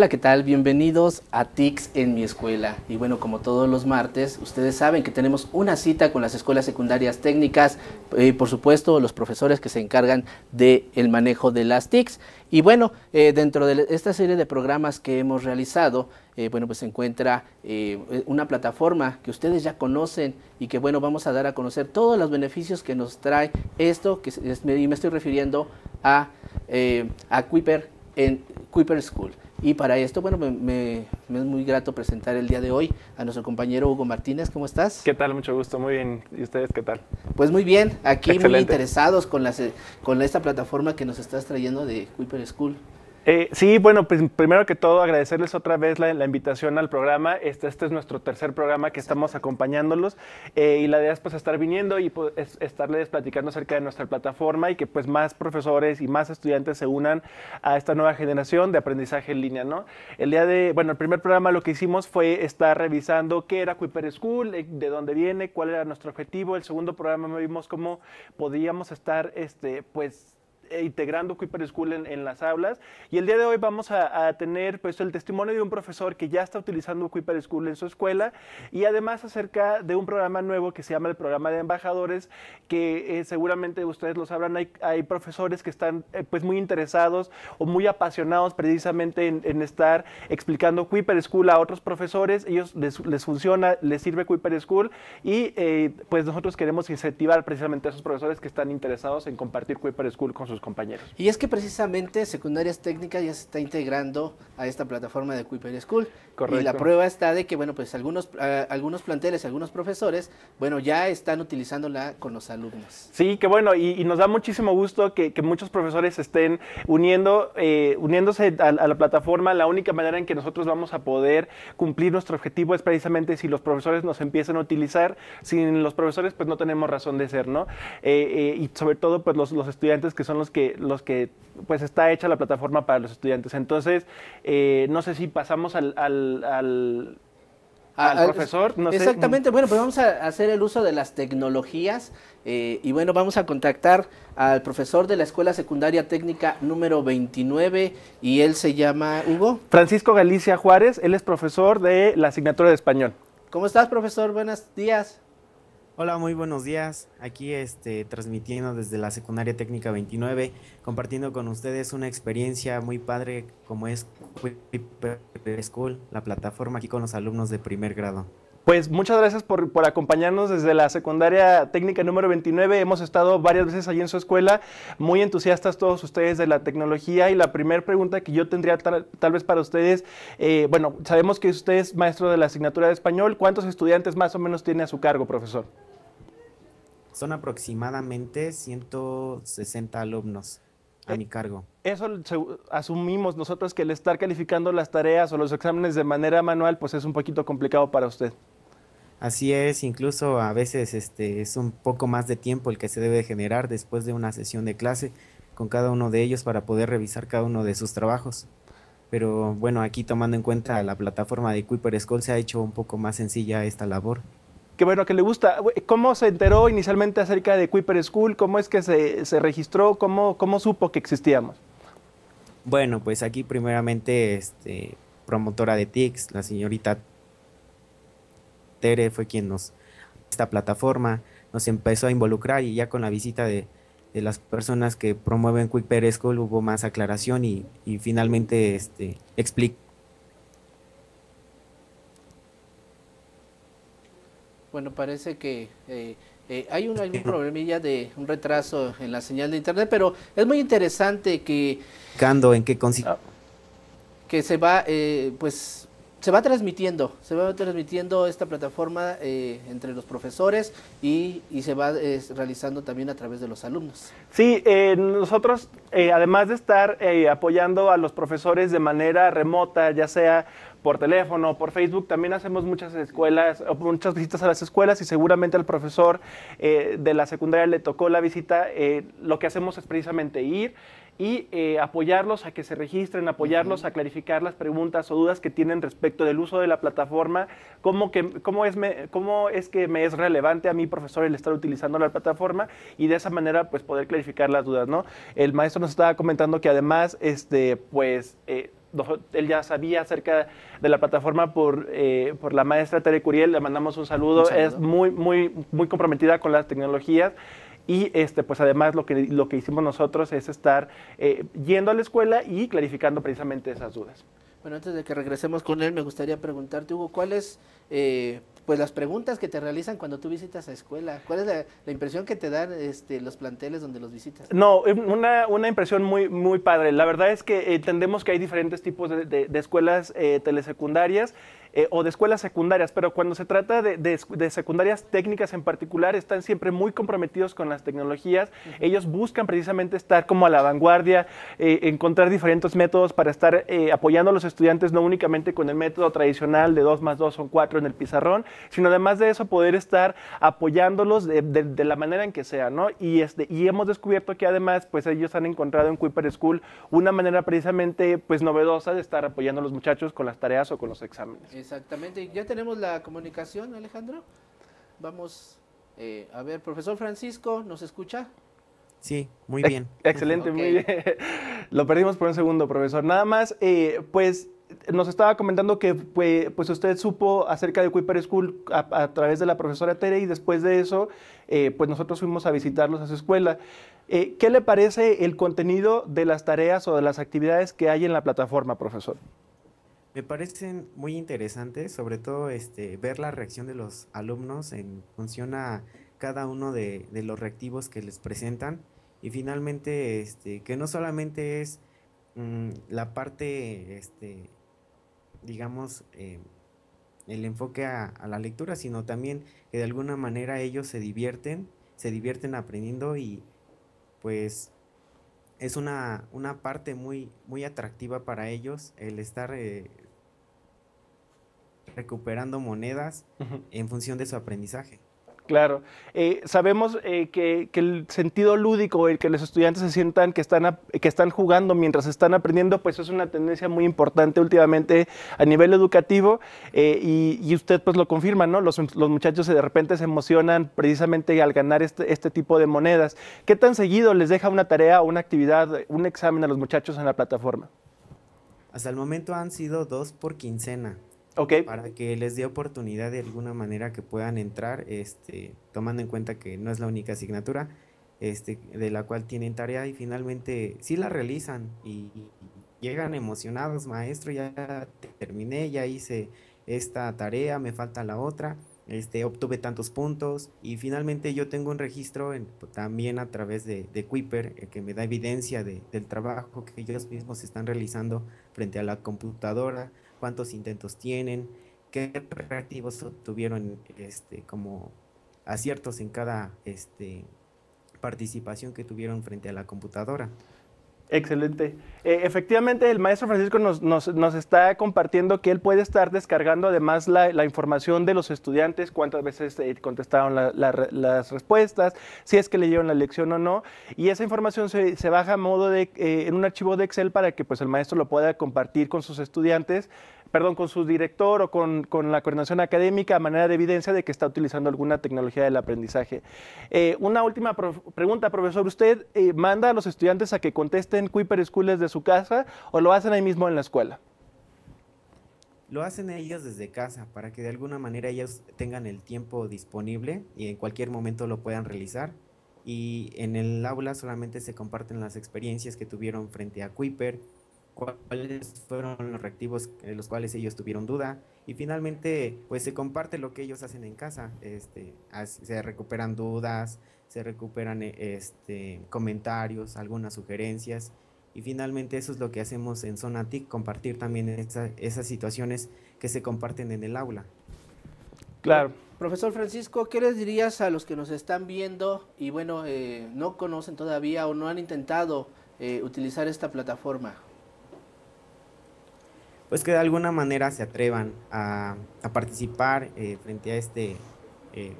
Hola, ¿qué tal? Bienvenidos a TICS en mi escuela. Y bueno, como todos los martes, ustedes saben que tenemos una cita con las escuelas secundarias técnicas y eh, por supuesto los profesores que se encargan del manejo de las TICS. Y bueno, eh, dentro de esta serie de programas que hemos realizado, eh, bueno, pues se encuentra una plataforma que ustedes ya conocen y que, bueno, vamos a dar a conocer todos los beneficios que nos trae esto, que me, estoy refiriendo a, eh, a en, Kuiper School. Y para esto, bueno, me, es muy grato presentar el día de hoy a nuestro compañero Hugo Martínez. ¿Cómo estás? ¿Qué tal? Mucho gusto, muy bien. ¿Y ustedes qué tal? Pues muy bien, aquí muy interesados con, con esta plataforma que nos estás trayendo de Kuiper School. Eh, sí, bueno, pues primero que todo agradecerles otra vez la, invitación al programa. Este, este, es nuestro tercer programa que estamos acompañándolos eh, y la idea es pues estar viniendo y pues, estarles platicando acerca de nuestra plataforma y que pues más profesores y más estudiantes se unan a esta nueva generación de aprendizaje en línea, ¿no? El día de, bueno, el primer programa lo que hicimos fue estar revisando qué era Quipper School, eh, de dónde viene, cuál era nuestro objetivo. El segundo programa vimos cómo podíamos estar, este, pues eh, integrando quiper School en, las aulas. Y el día de hoy vamos a, tener pues, el testimonio de un profesor que ya está utilizando quiper School en su escuela y además acerca de un programa nuevo que se llama el programa de embajadores, que eh, seguramente ustedes lo sabrán, hay, profesores que están eh, pues, muy interesados o muy apasionados precisamente en, estar explicando Kuiper School a otros profesores, ellos les, funciona, les sirve Kuiper School y pues nosotros queremos incentivar precisamente a esos profesores que están interesados en compartir Kuiper School con sus compañeros. Y es que precisamente Secundarias Técnicas ya se está integrando a esta plataforma de Quiper School. Correcto. Y la prueba está de que, bueno, pues algunos, ah, algunos planteles, algunos profesores, bueno, ya están utilizándola con los alumnos. Sí, que bueno, y, nos da muchísimo gusto que, muchos profesores estén uniendo, eh, uniéndose a, la plataforma. La única manera en que nosotros vamos a poder cumplir nuestro objetivo es precisamente si los profesores nos empiezan a utilizar. Sin los profesores, pues no tenemos razón de ser, ¿no? Eh, eh, y sobre todo, pues los estudiantes que son los que, los que pues está hecha la plataforma para los estudiantes. Entonces, eh, no sé si pasamos al, al, al ah, profesor. Exactamente, bueno, pues vamos a hacer el uso de las tecnologías eh, y bueno, vamos a contactar al profesor de la Escuela Secundaria Técnica número 29 y él se llama Hugo. Francisco Galicia Juárez, él es profesor de la asignatura de español. ¿Cómo estás, profesor? Buenos días. Hola, muy buenos días. Aquí este, transmitiendo desde la Secundaria Técnica 29, compartiendo con ustedes una experiencia muy padre como es School, la plataforma aquí con los alumnos de primer grado. Pues muchas gracias por, acompañarnos desde la secundaria técnica número 29. Hemos estado varias veces allí en su escuela, muy entusiastas todos ustedes de la tecnología. Y la primera pregunta que yo tendría tal, vez para ustedes, eh, bueno, sabemos que usted es maestro de la asignatura de español. ¿Cuántos estudiantes más o menos tiene a su cargo, profesor? Son aproximadamente 160 alumnos a eh, mi cargo. Eso asumimos nosotros que el estar calificando las tareas o los exámenes de manera manual, pues es un poquito complicado para usted. Así es, incluso a veces este, es un poco más de tiempo el que se debe generar después de una sesión de clase con cada uno de ellos para poder revisar cada uno de sus trabajos. Pero bueno, aquí tomando en cuenta la plataforma de Kuiper School se ha hecho un poco más sencilla esta labor que bueno, que le gusta. ¿Cómo se enteró inicialmente acerca de Quipper School? ¿Cómo es que se, registró? ¿Cómo, ¿Cómo supo que existíamos? Bueno, pues aquí primeramente, este, promotora de TICS, la señorita Tere fue quien nos, esta plataforma, nos empezó a involucrar y ya con la visita de, las personas que promueven Quipper School hubo más aclaración y, finalmente este, explicó Bueno, parece que eh, eh, hay un, problemilla de un retraso en la señal de internet, pero es muy interesante que... ¿en qué consiste? Ah, que se va, eh, pues, se va transmitiendo, se va transmitiendo esta plataforma eh, entre los profesores y, se va realizando también a través de los alumnos. Sí, eh, nosotros, eh, además de estar apoyando a los profesores de manera remota, ya sea por teléfono, o por Facebook, también hacemos muchas escuelas, muchas visitas a las escuelas y seguramente al profesor de la secundaria le tocó la visita. lo que hacemos es precisamente ir, y eh, apoyarlos a que se registren, apoyarlos a clarificar las preguntas o dudas que tienen respecto del uso de la plataforma, cómo, que, cómo, es, cómo es que me es relevante a mí profesor el estar utilizando la plataforma y de esa manera pues poder clarificar las dudas, ¿no? El maestro nos estaba comentando que además, este, pues... Eh, él ya sabía acerca de la plataforma por, eh, por la maestra Tere Curiel, le mandamos un saludo. un saludo. es muy, muy, muy comprometida con las tecnologías. Y este, pues además lo que, lo que hicimos nosotros es estar eh, yendo a la escuela y clarificando precisamente esas dudas. Bueno, antes de que regresemos con él, me gustaría preguntarte, Hugo, ¿cuáles eh, pues las preguntas que te realizan cuando tú visitas a escuela? ¿Cuál es la, impresión que te dan este, los planteles donde los visitas? No, una, impresión muy, muy padre. La verdad es que entendemos que hay diferentes tipos de, escuelas eh, telesecundarias eh, o de escuelas secundarias, pero cuando se trata de, secundarias técnicas en particular, están siempre muy comprometidos con las tecnologías. Ellos buscan precisamente estar como a la vanguardia, eh, encontrar diferentes métodos para estar eh, apoyando a los estudiantes, no únicamente con el método tradicional de 2 más 2 son 4 en el pizarrón, sino además de eso poder estar apoyándolos de, la manera en que sea, ¿no? Y, este, y hemos descubierto que además, pues ellos han encontrado en Quiper School una manera precisamente, pues novedosa de estar apoyando a los muchachos con las tareas o con los exámenes. Exactamente. ¿Ya tenemos la comunicación, Alejandro? Vamos eh, a ver, profesor Francisco, ¿nos escucha? Sí, muy bien. excelente, muy bien. Lo perdimos por un segundo, profesor. Nada más, eh, pues nos estaba comentando que pues, usted supo acerca de Cooper School a, través de la profesora Tere y después de eso, eh, pues nosotros fuimos a visitarlos a su escuela. ¿Qué le parece el contenido de las tareas o de las actividades que hay en la plataforma, profesor? me parecen muy interesantes, sobre todo este, ver la reacción de los alumnos en función a cada uno de, los reactivos que les presentan y finalmente este, que no solamente es mm, la parte, este, digamos, eh, el enfoque a, la lectura, sino también que de alguna manera ellos se divierten, se divierten aprendiendo y pues es una, una parte muy, muy atractiva para ellos el estar eh, recuperando monedas en función de su aprendizaje. Claro. Eh, sabemos eh, que, el sentido lúdico, el que los estudiantes se sientan que están, que están jugando mientras están aprendiendo, pues es una tendencia muy importante últimamente a nivel educativo eh, y, usted pues lo confirma, ¿no? Los, los, muchachos de repente se emocionan precisamente al ganar este, este, tipo de monedas. ¿Qué tan seguido les deja una tarea, una actividad, un examen a los muchachos en la plataforma? Hasta el momento han sido dos por quincena. Para que les dé oportunidad de alguna manera que puedan entrar, este, tomando en cuenta que no es la única asignatura este, de la cual tienen tarea y finalmente sí la realizan y, llegan emocionados, maestro, ya terminé, ya hice esta tarea, me falta la otra, este, obtuve tantos puntos y finalmente yo tengo un registro también a través de, de eh, que me da evidencia de, del trabajo que ellos mismos están realizando frente a la computadora cuántos intentos tienen, qué reactivos tuvieron este, como aciertos en cada este, participación que tuvieron frente a la computadora. Excelente. Eh, efectivamente, el maestro Francisco nos, está compartiendo que él puede estar descargando además la, información de los estudiantes, cuántas veces eh, contestaron las respuestas, si es que leyeron la lección o no, y esa información se, baja modo de, eh, en un archivo de Excel para que pues, el maestro lo pueda compartir con sus estudiantes perdón, con su director o con, la coordinación académica a manera de evidencia de que está utilizando alguna tecnología del aprendizaje. Eh, una última pregunta, profesor. ¿Usted eh, manda a los estudiantes a que contesten Kuiper School desde su casa o lo hacen ahí mismo en la escuela? Lo hacen ellos desde casa para que de alguna manera ellos tengan el tiempo disponible y en cualquier momento lo puedan realizar. Y en el aula solamente se comparten las experiencias que tuvieron frente a Kuiper, cuáles fueron los reactivos en los cuales ellos tuvieron duda y finalmente pues se comparte lo que ellos hacen en casa este se recuperan dudas se recuperan eh, este comentarios algunas sugerencias y finalmente eso es lo que hacemos en Zona TIC compartir también esas situaciones que se comparten en el aula claro Profesor Francisco, ¿qué les dirías a los que nos están viendo y bueno, eh, no conocen todavía o no han intentado eh, utilizar esta plataforma? pues que de alguna manera se atrevan a, participar eh, frente a este, eh,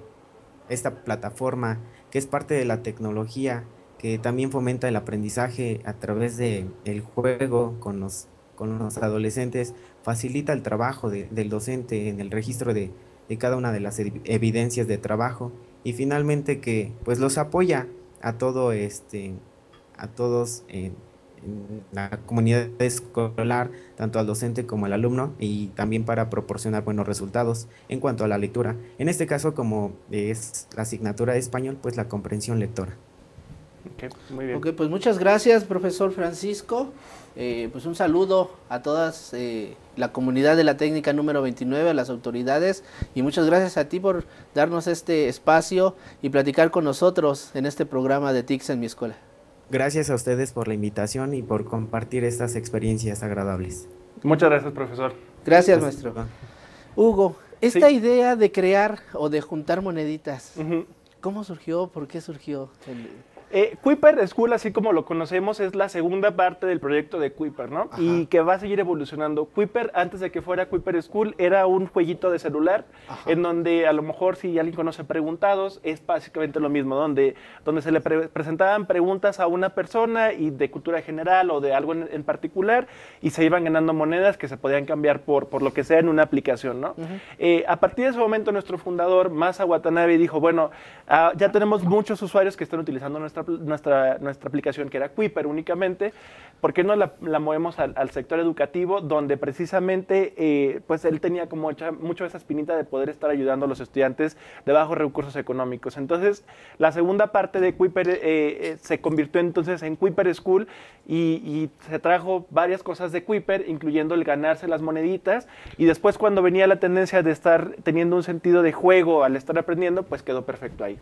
esta plataforma que es parte de la tecnología, que también fomenta el aprendizaje a través del el juego con los, con los adolescentes, facilita el trabajo del docente en el registro de, cada una de las evidencias de trabajo y finalmente que pues los apoya a todo este a todos eh, la comunidad escolar, tanto al docente como al alumno, y también para proporcionar buenos resultados en cuanto a la lectura. En este caso, como es la asignatura de español, pues la comprensión lectora. Ok, muy bien. pues muchas gracias, profesor Francisco. Eh, pues un saludo a todas eh, la comunidad de la técnica número 29, a las autoridades, y muchas gracias a ti por darnos este espacio y platicar con nosotros en este programa de TICS en mi escuela. Gracias a ustedes por la invitación y por compartir estas experiencias agradables. Muchas gracias, profesor. Gracias, nuestro. maestro. Hugo, esta idea de crear o de juntar moneditas, ¿cómo surgió? ¿Por qué surgió? Eh, Kuiper School, así como lo conocemos, es la segunda parte del proyecto de Kuiper, ¿no? Y que va a seguir evolucionando. Kuiper, antes de que fuera Kuiper School, era un jueguito de celular, en donde a lo mejor si alguien conoce preguntados, es básicamente lo mismo, donde, donde se le presentaban preguntas a una persona y de cultura general o de algo en, particular, y se iban ganando monedas que se podían cambiar por, por lo que sea en una aplicación, ¿no? Eh, a partir de ese momento, nuestro fundador, Masa Watanabe, dijo, bueno, ah, ya tenemos muchos usuarios que están utilizando nuestra nuestra, nuestra, aplicación que era Quipper únicamente, ¿por qué no la, movemos al, sector educativo donde precisamente eh, pues él tenía como muchas mucho esa espinita de poder estar ayudando a los estudiantes de bajos recursos económicos? Entonces, la segunda parte de Quipper eh, eh, se convirtió entonces en Quipper School y, se trajo varias cosas de Quipper, incluyendo el ganarse las moneditas y después cuando venía la tendencia de estar teniendo un sentido de juego al estar aprendiendo, pues quedó perfecto ahí.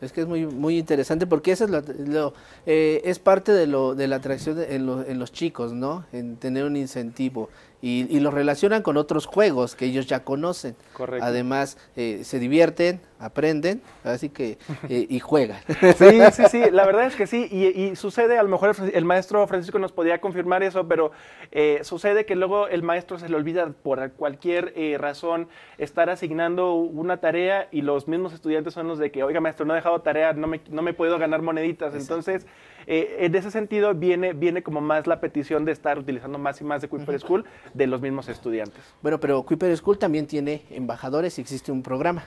Es que es muy, muy interesante porque eso es, lo, eh, es parte de, lo, de la atracción en, en, los chicos, ¿no? En tener un incentivo. Y, y, lo relacionan con otros juegos que ellos ya conocen. Correcto. Además, eh, se divierten, aprenden, así que, eh, y juegan. Sí, sí, sí, la verdad es que sí, y, sucede, a lo mejor el maestro Francisco nos podía confirmar eso, pero eh, sucede que luego el maestro se le olvida por cualquier eh, razón estar asignando una tarea y los mismos estudiantes son los de que, oiga maestro, no he dejado tarea, no me, no me puedo ganar moneditas, entonces... en ese sentido viene, viene como más la petición de estar utilizando más y más de Quipper School de los mismos estudiantes. Bueno, pero Quipper School también tiene embajadores y existe un programa.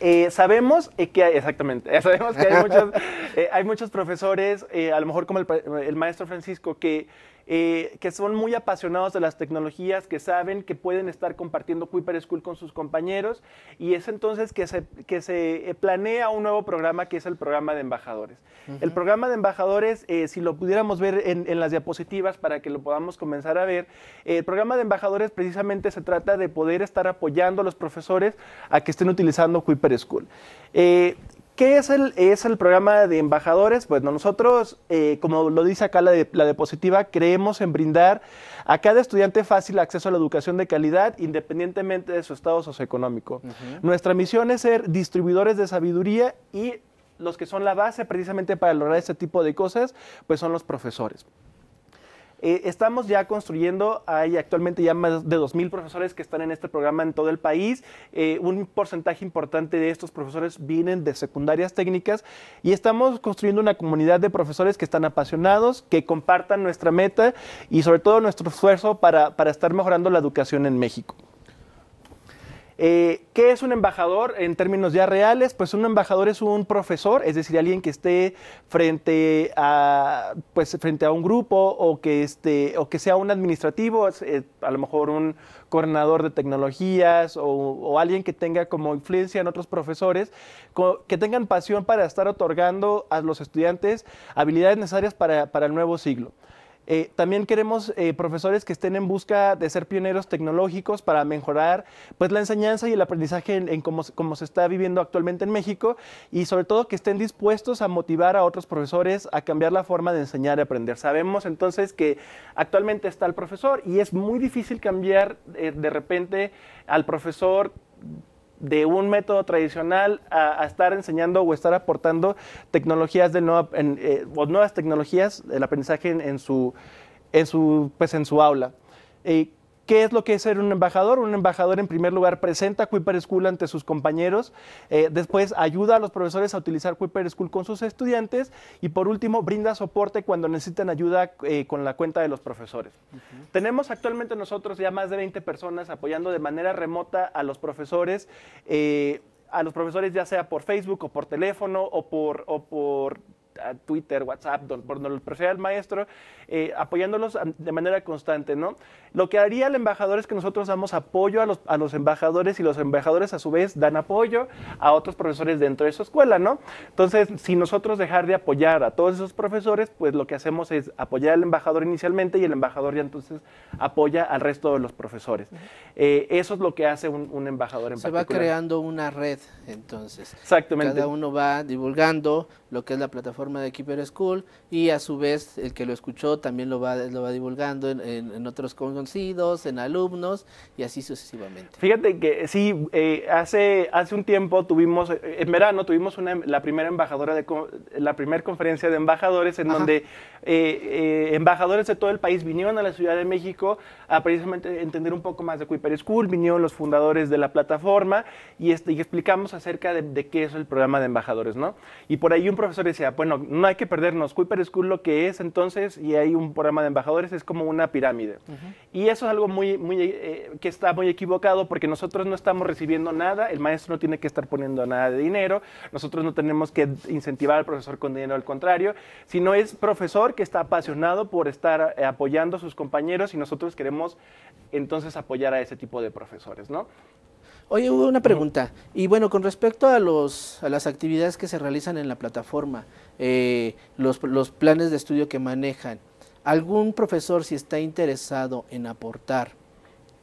Eh, sabemos eh, que hay, exactamente, sabemos que hay muchos, eh, profesores, a lo mejor como el, maestro Francisco, que eh, que son muy apasionados de las tecnologías, que saben que pueden estar compartiendo Kuiper School con sus compañeros y es entonces que se, se eh, planea un nuevo programa que es el programa de embajadores. El programa de embajadores, eh, si lo pudiéramos ver en, las diapositivas para que lo podamos comenzar a ver, el programa de embajadores precisamente se trata de poder estar apoyando a los profesores a que estén utilizando Kuiper School. ¿Qué es el, programa de embajadores? Pues nosotros, eh, como lo dice acá la, diapositiva, creemos en brindar a cada estudiante fácil acceso a la educación de calidad independientemente de su estado socioeconómico. Nuestra misión es ser distribuidores de sabiduría y los que son la base precisamente para lograr este tipo de cosas, pues son los profesores. Eh, estamos ya construyendo, hay actualmente ya más de 2.000 profesores que están en este programa en todo el país. Eh, un porcentaje importante de estos profesores vienen de secundarias técnicas y estamos construyendo una comunidad de profesores que están apasionados, que compartan nuestra meta y sobre todo nuestro esfuerzo para estar mejorando la educación en México. Eh, ¿Qué es un embajador en términos ya reales? Pues un embajador es un profesor, es decir, alguien que esté frente a, pues, frente a un grupo o que, este, o que sea un administrativo, eh, a lo mejor un coordinador de tecnologías o, alguien que tenga como influencia en otros profesores, que tengan pasión para estar otorgando a los estudiantes habilidades necesarias para el nuevo siglo. Eh, también queremos eh, profesores que estén en busca de ser pioneros tecnológicos para mejorar pues, la enseñanza y el aprendizaje en, se está viviendo actualmente en México y sobre todo que estén dispuestos a motivar a otros profesores a cambiar la forma de enseñar y aprender. Sabemos entonces que actualmente está el profesor y es muy difícil cambiar eh, de repente al profesor de un método tradicional a, estar enseñando o estar aportando tecnologías de eh, o nuevas tecnologías, del aprendizaje en, su, en, su, pues en su aula. Eh, ¿Qué es lo que es ser un embajador? Un embajador en primer lugar presenta Kuiper School ante sus compañeros, eh, después ayuda a los profesores a utilizar Quipper School con sus estudiantes y por último brinda soporte cuando necesitan ayuda eh, con la cuenta de los profesores. Tenemos actualmente nosotros ya más de 20 personas apoyando de manera remota a los profesores. Eh, a los profesores ya sea por Facebook o por teléfono o por, o por Twitter, WhatsApp, por no lo prefiera el maestro, eh, apoyándolos de manera constante, ¿no? Lo que haría el embajador es que nosotros damos apoyo a los, a los embajadores y los embajadores a su vez dan apoyo a otros profesores dentro de su escuela, ¿no? Entonces, si nosotros dejar de apoyar a todos esos profesores, pues lo que hacemos es apoyar al embajador inicialmente y el embajador ya entonces apoya al resto de los profesores. Eh, eso es lo que hace un, embajador en Se va creando una red, entonces. Exactamente. Cada uno va divulgando lo que es la plataforma de Keeper School y a su vez el que lo escuchó también lo va, lo va divulgando en, en, otros conocidos, en alumnos y así sucesivamente. Fíjate que sí, eh, hace, hace un tiempo tuvimos, en verano tuvimos una, la primera embajadora de, la primera conferencia de embajadores en donde eh, eh, embajadores de todo el país vinieron a la Ciudad de México a precisamente entender un poco más de Keeper School, vinieron los fundadores de la plataforma y, este, y explicamos acerca de, de qué es el programa de embajadores, ¿no? Y por ahí un profesor decía, bueno, no hay que perdernos. Cooper School lo que es entonces, y hay un programa de embajadores, es como una pirámide. Y eso es algo muy, muy, eh, que está muy equivocado porque nosotros no estamos recibiendo nada, el maestro no tiene que estar poniendo nada de dinero, nosotros no tenemos que incentivar al profesor con dinero, al contrario, sino es profesor que está apasionado por estar eh, apoyando a sus compañeros y nosotros queremos entonces apoyar a ese tipo de profesores, ¿no? Oye, hubo una pregunta. Y bueno, con respecto a, los, a las actividades que se realizan en la plataforma, eh, los, planes de estudio que manejan, algún profesor si está interesado en aportar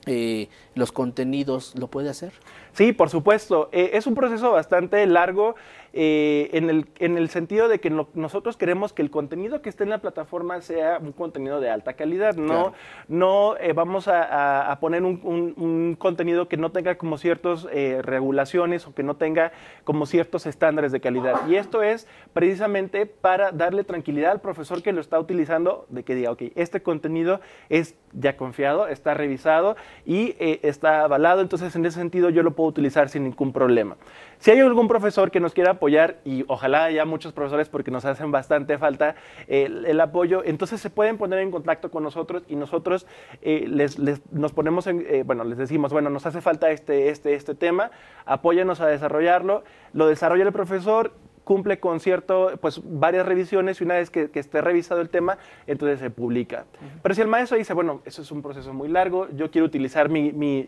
eh, los contenidos, ¿lo puede hacer? Sí, por supuesto. Eh, es un proceso bastante largo eh, en, el, en, el, sentido de que nosotros queremos que el contenido que esté en la plataforma sea un contenido de alta calidad, no, no eh, vamos a, poner un, contenido que no tenga como ciertas eh, regulaciones o que no tenga como ciertos estándares de calidad. Y esto es precisamente para darle tranquilidad al profesor que lo está utilizando, de que diga, ok, este contenido es ya confiado, está revisado y está avalado, entonces en ese sentido yo lo puedo utilizar sin ningún problema. Si hay algún profesor que nos quiera apoyar y ojalá haya muchos profesores porque nos hacen bastante falta eh, el, apoyo. Entonces se pueden poner en contacto con nosotros y nosotros eh, les, nos ponemos en, eh, bueno, les decimos, bueno, nos hace falta este, este, este tema, apóyanos a desarrollarlo, lo desarrolla el profesor, cumple con cierto, pues varias revisiones y una vez que, esté revisado el tema, entonces se publica. Pero si el maestro dice, bueno, eso es un proceso muy largo, yo quiero utilizar mi,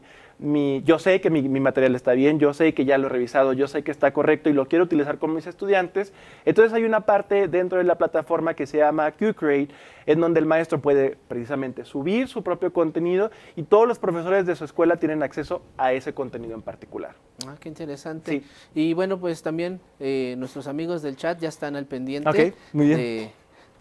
yo sé que mi, material está bien, yo sé que ya lo he revisado, yo sé que está correcto y lo quiero utilizar con mis estudiantes. Entonces hay una parte dentro de la plataforma que se llama QCreate, en donde el maestro puede precisamente subir su propio contenido y todos los profesores de su escuela tienen acceso a ese contenido en particular. Ah, qué interesante. Y bueno, pues también eh, nuestros amigos del chat ya están al pendiente Ok, muy bien. de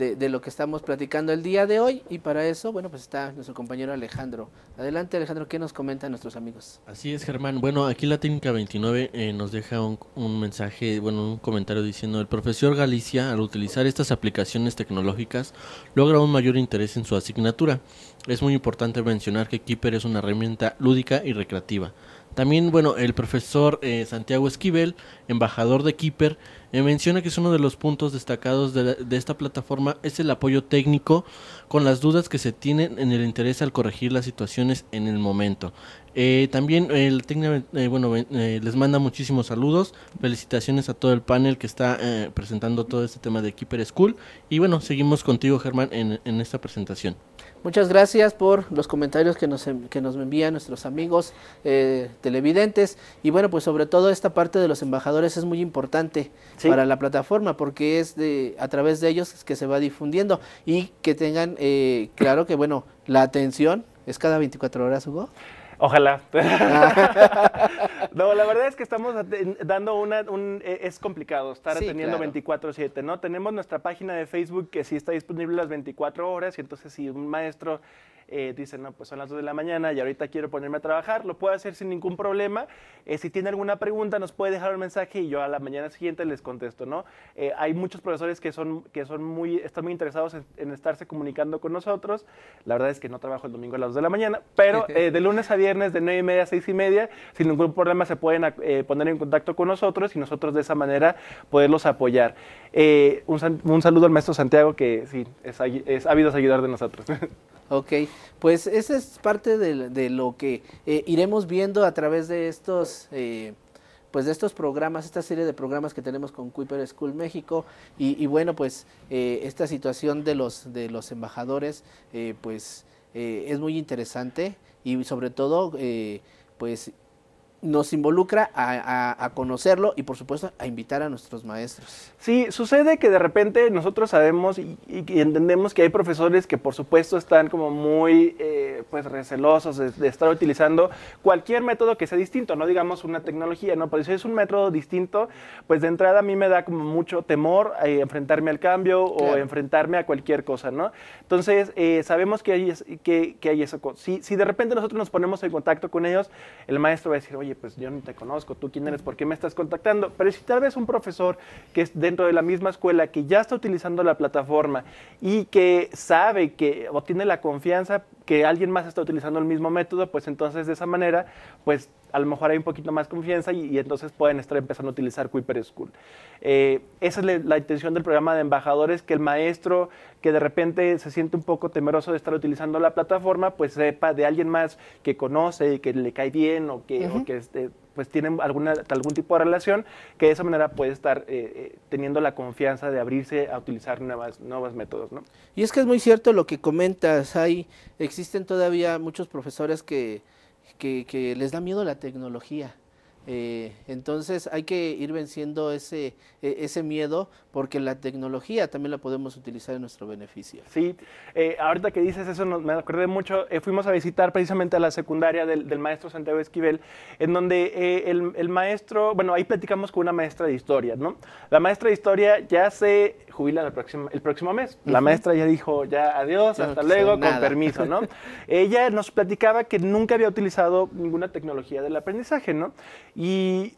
de, lo que estamos platicando el día de hoy y para eso, bueno, pues está nuestro compañero Alejandro. Adelante Alejandro, ¿qué nos comenta nuestros amigos? Así es, Germán. Bueno, aquí la técnica 29 eh, nos deja un, un, mensaje, bueno, un comentario diciendo, el profesor Galicia al utilizar estas aplicaciones tecnológicas logra un mayor interés en su asignatura. Es muy importante mencionar que Keeper es una herramienta lúdica y recreativa también, bueno, el profesor eh, Santiago Esquivel, embajador de Keeper, eh, menciona que es uno de los puntos destacados de, esta plataforma es el apoyo técnico con las dudas que se tienen en el interés al corregir las situaciones en el momento. Eh, también el bueno, les manda muchísimos saludos, felicitaciones a todo el panel que está presentando todo este tema de Keeper School y bueno, seguimos contigo Germán en esta presentación. Muchas gracias por los comentarios que nos, que nos envían nuestros amigos eh, televidentes. Y bueno, pues sobre todo esta parte de los embajadores es muy importante para la plataforma porque es de, a través de ellos que se va difundiendo y que tengan eh, claro que, bueno, la atención es cada 24 horas, Hugo. Ojalá. No, la verdad es que estamos dando una... Un, e, es complicado estar atendiendo 24-7, ¿no? Tenemos nuestra página de Facebook que sí está disponible las 24 horas y entonces si un maestro eh, dice, no, pues son las 2 de la mañana y ahorita quiero ponerme a trabajar, lo puedo hacer sin ningún problema. Eh, si tiene alguna pregunta, nos puede dejar un mensaje y yo a la mañana siguiente les contesto, ¿no? Eh, hay muchos profesores que, son, que son muy, están muy interesados en, en, estarse comunicando con nosotros. La verdad es que no trabajo el domingo a las 2 de la mañana, pero de lunes a viernes, de 9 y media a 6 y media, sin ningún problema se pueden eh, poner en contacto con nosotros y nosotros de esa manera poderlos apoyar. Eh, un, saludo al maestro Santiago que sí, es, es ávido a ayudar de nosotros. Ok, pues esa es parte de, lo que eh, iremos viendo a través de estos pues de estos programas, esta serie de programas que tenemos con Kuiper School México y, bueno pues esta situación de los de los embajadores pues es muy interesante y sobre todo pues nos involucra a, conocerlo y por supuesto a invitar a nuestros maestros. Sí, sucede que de repente nosotros sabemos y, entendemos que hay profesores que por supuesto están como muy eh, pues recelosos de, estar utilizando cualquier método que sea distinto, no digamos una tecnología, no, pero si es un método distinto, pues de entrada a mí me da como mucho temor eh, enfrentarme al cambio o enfrentarme a cualquier cosa, ¿no? Entonces eh, sabemos que hay, que hay eso. Si, si de repente nosotros nos ponemos en contacto con ellos, el maestro va a decir, oye, pues yo ni te conozco, tú quién eres, por qué me estás contactando. Pero si tal vez un profesor que es dentro de la misma escuela, que ya está utilizando la plataforma y que sabe que o tiene la confianza que alguien más está utilizando el mismo método, pues entonces de esa manera, pues a lo mejor hay un poquito más confianza y, entonces pueden estar empezando a utilizar Quipper School. Eh, esa es la, intención del programa de embajadores, que el maestro que de repente se siente un poco temeroso de estar utilizando la plataforma, pues sepa de alguien más que conoce y que le cae bien o que, que este, pues tienen algún tipo de relación, que de esa manera puede estar eh, eh, teniendo la confianza de abrirse a utilizar nuevas, nuevos métodos. ¿no? Y es que es muy cierto lo que comentas, hay, existen todavía muchos profesores que, que, que les da miedo la tecnología. Eh, entonces hay que ir venciendo ese, e, ese miedo porque la tecnología también la podemos utilizar en nuestro beneficio. Sí, eh, ahorita que dices eso me acordé mucho, eh, fuimos a visitar precisamente a la secundaria del, maestro Santiago Esquivel, en donde eh, el, el, maestro, bueno, ahí platicamos con una maestra de historia, ¿no? La maestra de historia ya se jubila el próximo, el próximo mes. La maestra ya dijo, ya adiós, hasta pues, luego, con permiso, ¿no? Ella nos platicaba que nunca había utilizado ninguna tecnología del aprendizaje, ¿no? Y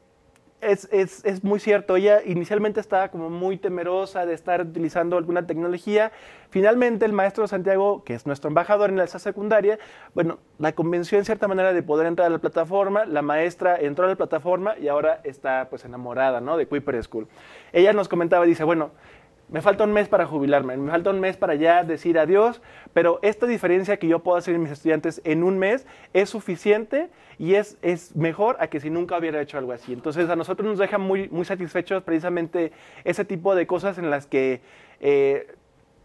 es, es, es, muy cierto. Ella inicialmente estaba como muy temerosa de estar utilizando alguna tecnología. Finalmente el maestro Santiago, que es nuestro embajador en la secundaria, bueno, la convenció en cierta manera de poder entrar a la plataforma. La maestra entró a la plataforma y ahora está pues enamorada, ¿no? De Quipper School. Ella nos comentaba, dice, bueno, me falta un mes para jubilarme, me falta un mes para ya decir adiós, pero esta diferencia que yo puedo hacer en mis estudiantes en un mes es suficiente y es, es mejor a que si nunca hubiera hecho algo así. Entonces a nosotros nos deja muy, muy satisfechos precisamente ese tipo de cosas en las que... Eh,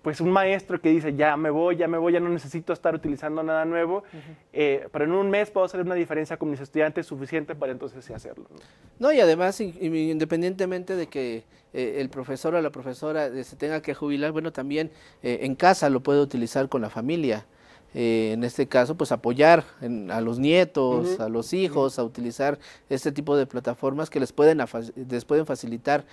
pues un maestro que dice, ya me voy, ya me voy, ya no necesito estar utilizando nada nuevo, eh, pero en un mes puedo hacer una diferencia con mis estudiantes suficiente para entonces hacerlo. No, y además, independientemente de que eh, el profesor o la profesora eh, se tenga que jubilar, bueno, también en casa lo puede utilizar con la familia. en este caso, pues apoyar a los nietos, a los hijos, a utilizar este tipo de plataformas que les pueden, les pueden facilitar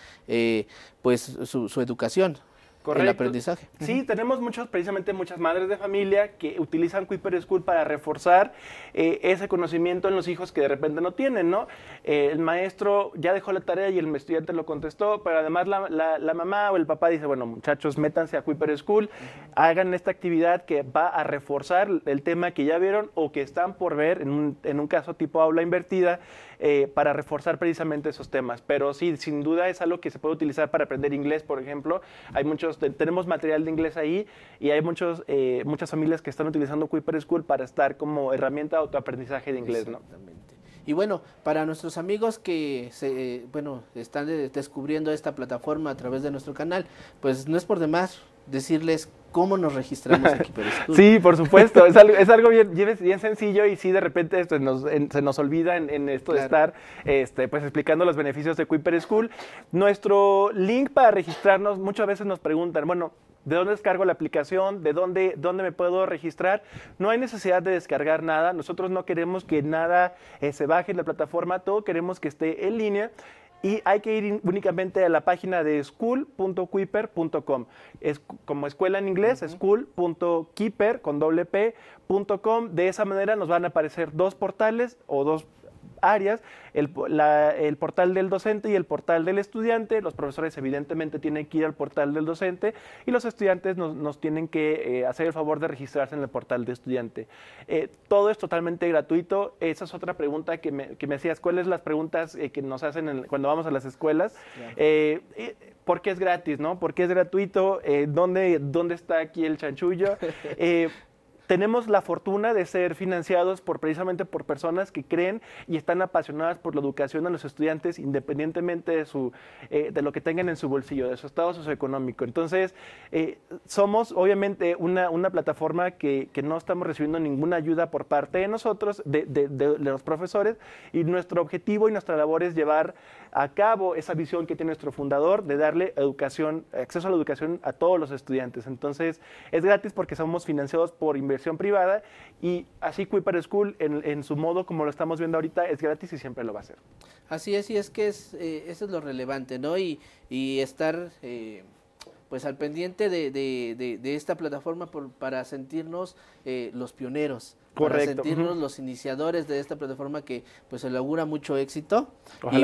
pues su educación. Correcto. el aprendizaje. Sí, tenemos muchos, precisamente muchas madres de familia que utilizan Quiper School para reforzar eh, ese conocimiento en los hijos que de repente no tienen, ¿no? Eh, el maestro ya dejó la tarea y el estudiante lo contestó, pero además la, mamá o el papá dice, bueno, muchachos, métanse a Quiper School, hagan esta actividad que va a reforzar el tema que ya vieron o que están por ver, en un, caso tipo aula invertida, eh, para reforzar precisamente esos temas. Pero sí, sin duda es algo que se puede utilizar para aprender inglés, por ejemplo. Hay muchos tenemos material de inglés ahí y hay muchos, eh, muchas familias que están utilizando Kuiper School para estar como herramienta de autoaprendizaje de inglés, Y bueno, para nuestros amigos que se, eh, bueno, están descubriendo esta plataforma a través de nuestro canal, pues no es por demás decirles cómo nos registramos aquí Sí, por supuesto, es algo, bien, sencillo y sí, de repente esto se nos olvida en, esto de estar este, pues, explicando los beneficios de Kuiper School. Nuestro link para registrarnos, muchas veces nos preguntan, bueno, ¿De dónde descargo la aplicación? ¿De dónde, dónde me puedo registrar? No hay necesidad de descargar nada. Nosotros no queremos que nada eh, se baje en la plataforma. Todo queremos que esté en línea y hay que ir únicamente a la página de school.keeper.com. Es como escuela en inglés, uh con doble p.com De esa manera nos van a aparecer dos portales o dos áreas, el, portal del docente y el portal del estudiante. Los profesores evidentemente tienen que ir al portal del docente y los estudiantes nos, tienen que eh, hacer el favor de registrarse en el portal de estudiante. Eh, todo es totalmente gratuito. Esa es otra pregunta que me, que me hacías. ¿Cuáles las preguntas eh, que nos hacen cuando vamos a las escuelas? ¿Por qué es gratis? ¿no? ¿Por qué es gratuito? ¿dónde, ¿Dónde está aquí el chanchullo? tenemos la fortuna de ser financiados por precisamente por personas que creen y están apasionadas por la educación a los estudiantes independientemente de su eh, de lo que tengan en su bolsillo de su estado socioeconómico entonces eh, somos obviamente una, plataforma que, no estamos recibiendo ninguna ayuda por parte de nosotros de, de, de los profesores y nuestro objetivo y nuestra labor es llevar a cabo esa visión que tiene nuestro fundador de darle educación, acceso a la educación a todos los estudiantes. Entonces, es gratis porque somos financiados por inversión privada y así Kuiper School, en, su modo como lo estamos viendo ahorita, es gratis y siempre lo va a ser. Así es, y es que es, eh, eso es lo relevante, ¿no? Y, y estar... Eh, pues al pendiente de, esta plataforma para sentirnos eh, los pioneros. Correcto. sentirnos los iniciadores de esta plataforma que pues augura mucho éxito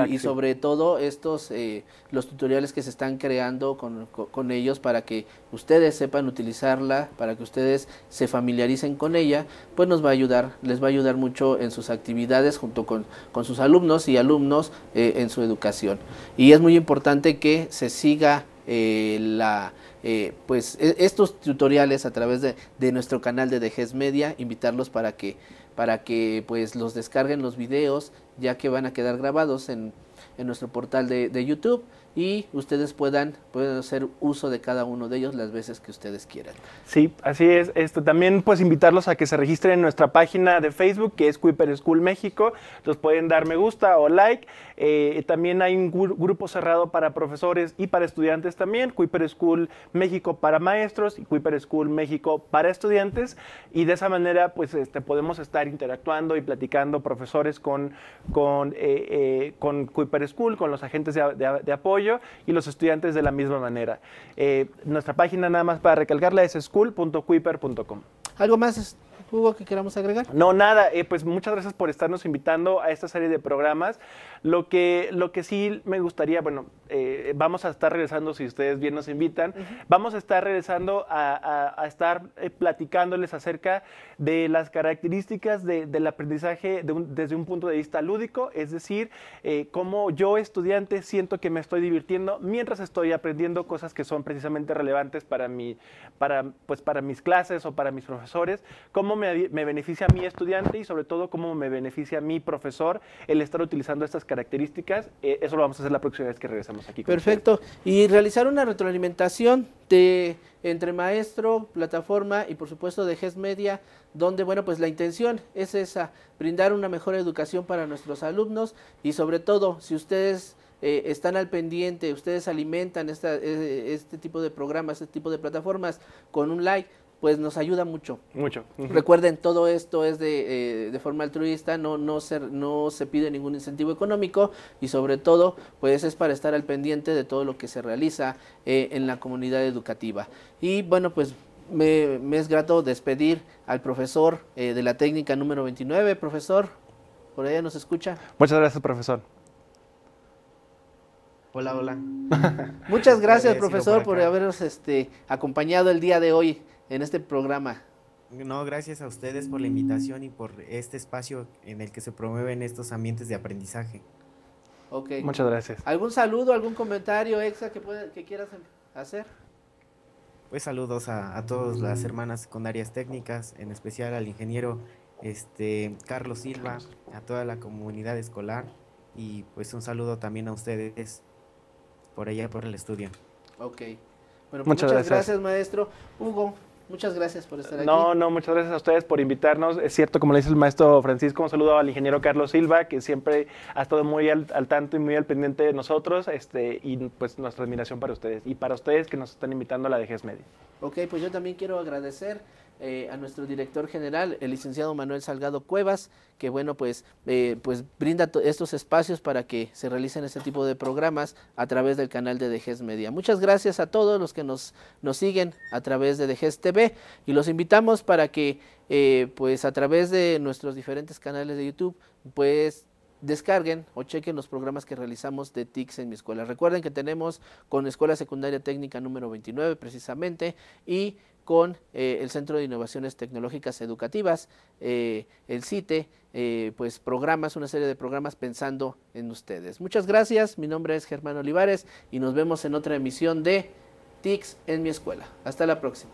y, sobre todo estos eh, los tutoriales que se están creando con, ellos para que ustedes sepan utilizarla, para que ustedes se familiaricen con ella, pues nos va a ayudar, les va a ayudar mucho en sus actividades junto con, sus alumnos y alumnos eh, en su educación. Y es muy importante que se siga eh, la eh, pues e, estos tutoriales a través de, nuestro canal de dejez Media, invitarlos para que, para que pues los descarguen los videos, ya que van a quedar grabados en, en nuestro portal de, YouTube y ustedes puedan, pueden hacer uso de cada uno de ellos las veces que ustedes quieran. Sí, así es. Esto, también pues invitarlos a que se registren en nuestra página de Facebook que es Cuiper School México. Los pueden dar me gusta o like eh, también hay un grupo cerrado para profesores y para estudiantes también, Kuiper School México para maestros y Kuiper School México para estudiantes. Y de esa manera, pues este, podemos estar interactuando y platicando profesores con, con, eh, eh, School, con los agentes de, apoyo y los estudiantes de la misma manera. nuestra página, nada más para recalcarla, es school.kuiper.com. ¿Algo más? Hugo, que queramos agregar. No, nada, eh, pues muchas gracias por estarnos invitando a esta serie de programas. Lo que, lo que sí me gustaría, bueno, eh, vamos a estar regresando, si ustedes bien nos invitan, vamos a estar regresando a, estar eh, platicándoles acerca de las características del aprendizaje desde un punto de vista lúdico, es decir, eh, cómo yo estudiante siento que me estoy divirtiendo mientras estoy aprendiendo cosas que son precisamente relevantes para, para, pues, para mis clases o para mis profesores, cómo me, me beneficia a mi estudiante y sobre todo cómo me beneficia a mi profesor el estar utilizando estas características. eso lo vamos a hacer la próxima vez que regresamos. Perfecto. Y realizar una retroalimentación de entre maestro, plataforma y por supuesto de GES Media, donde bueno, pues la intención es esa, brindar una mejor educación para nuestros alumnos y sobre todo si ustedes eh, están al pendiente, ustedes alimentan eh, este tipo de programas, este tipo de plataformas con un like, pues nos ayuda mucho. Mucho. Recuerden, todo esto es eh, de, forma altruista, no, no, se, no se pide ningún incentivo económico y sobre todo, pues es para estar al pendiente de todo lo que se realiza eh, en la comunidad educativa. Y bueno, pues me, es grato despedir al profesor eh, de la técnica número 29. Profesor, por allá nos escucha. Muchas gracias, profesor. Hola, hola. Muchas gracias, profesor, por, por habernos este, acompañado el día de hoy en este programa. No, gracias a ustedes por la invitación y por este espacio en el que se promueven estos ambientes de aprendizaje. Ok. Muchas gracias. ¿Algún saludo, algún comentario extra que, quieras em-, hacer? Pues saludos a, todas las hermanas secundarias técnicas, en especial al ingeniero este, Carlos Silva, a toda la comunidad escolar y pues un saludo también a ustedes por allá, por el estudio. Ok. Bueno, pues muchas, gracias, maestro. Hugo, Muchas gracias por estar aquí. No, no, muchas gracias a ustedes por invitarnos. Es cierto, como le dice el maestro Francisco, un saludo al ingeniero Carlos Silva, que siempre ha estado muy al, tanto y muy al pendiente de nosotros, este, y pues nuestra admiración para ustedes y para ustedes que nos están invitando a la DGES Media. Ok, pues yo también quiero agradecer eh, a nuestro director general, el licenciado Manuel Salgado Cuevas, que bueno, pues, eh, pues brinda estos espacios para que se realicen este tipo de programas a través del canal de Dejes Media. Muchas gracias a todos los que nos, nos siguen a través de Dejes TV y los invitamos para que eh, pues a través de nuestros diferentes canales de YouTube, pues descarguen o chequen los programas que realizamos de TICS en mi escuela. Recuerden que tenemos con Escuela Secundaria Técnica número 29 precisamente y con eh, el Centro de Innovaciones Tecnológicas Educativas, eh, el CITE, eh, pues programas, una serie de programas pensando en ustedes. Muchas gracias, mi nombre es Germán Olivares y nos vemos en otra emisión de TICS en mi escuela. Hasta la próxima.